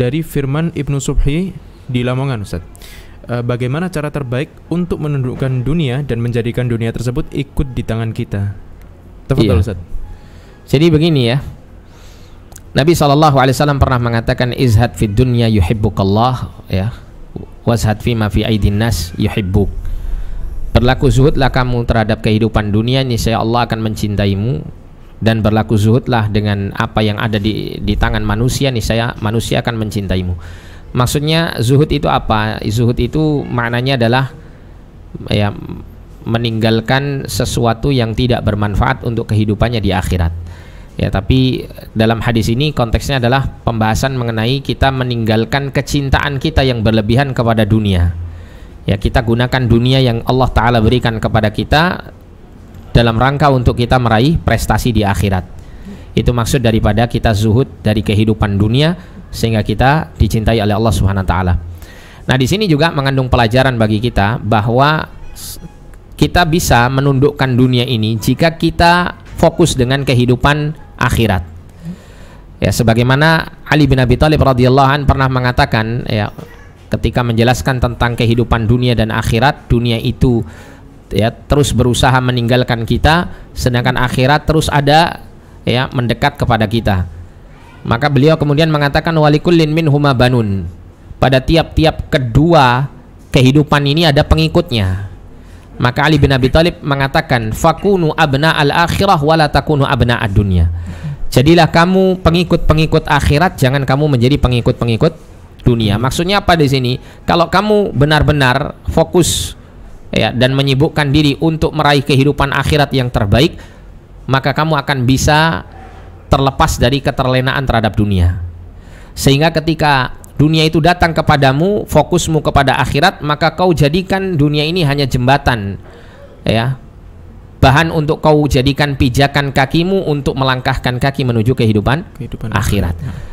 dari Firman Ibnu Subhi di Lamongan Ustaz. Eh, bagaimana cara terbaik untuk menundukkan dunia dan menjadikan dunia tersebut ikut di tangan kita? Tepat iya. Ustaz. Jadi begini ya. Nabi SAW pernah mengatakan izhad fi dunya yuhibbukallah ya. Wazhad fi ma fi aidin nas yuhibbuk. Berlaku zuhudlah kamu terhadap kehidupan dunia ini, saya Allah akan mencintaimu dan berlaku zuhudlah dengan apa yang ada di di tangan manusia nih saya manusia akan mencintaimu. Maksudnya zuhud itu apa? Zuhud itu maknanya adalah ya meninggalkan sesuatu yang tidak bermanfaat untuk kehidupannya di akhirat. Ya, tapi dalam hadis ini konteksnya adalah pembahasan mengenai kita meninggalkan kecintaan kita yang berlebihan kepada dunia. Ya, kita gunakan dunia yang Allah taala berikan kepada kita dalam rangka untuk kita meraih prestasi di akhirat. Itu maksud daripada kita zuhud dari kehidupan dunia sehingga kita dicintai oleh Allah Subhanahu wa taala. Nah, di sini juga mengandung pelajaran bagi kita bahwa kita bisa menundukkan dunia ini jika kita fokus dengan kehidupan akhirat. Ya, sebagaimana Ali bin Abi Thalib radhiyallahu an pernah mengatakan ya ketika menjelaskan tentang kehidupan dunia dan akhirat, dunia itu ya terus berusaha meninggalkan kita sedangkan akhirat terus ada ya mendekat kepada kita maka beliau kemudian mengatakan walikullin min huma banun pada tiap-tiap kedua kehidupan ini ada pengikutnya maka Ali bin Abi Thalib mengatakan fakunu abna al akhirah wala abna ad jadilah kamu pengikut-pengikut akhirat jangan kamu menjadi pengikut-pengikut dunia maksudnya apa di sini kalau kamu benar-benar fokus ya dan menyibukkan diri untuk meraih kehidupan akhirat yang terbaik, maka kamu akan bisa terlepas dari keterlenaan terhadap dunia. Sehingga ketika dunia itu datang kepadamu, fokusmu kepada akhirat, maka kau jadikan dunia ini hanya jembatan ya. Bahan untuk kau jadikan pijakan kakimu untuk melangkahkan kaki menuju kehidupan, kehidupan akhirat. akhirat. Ya.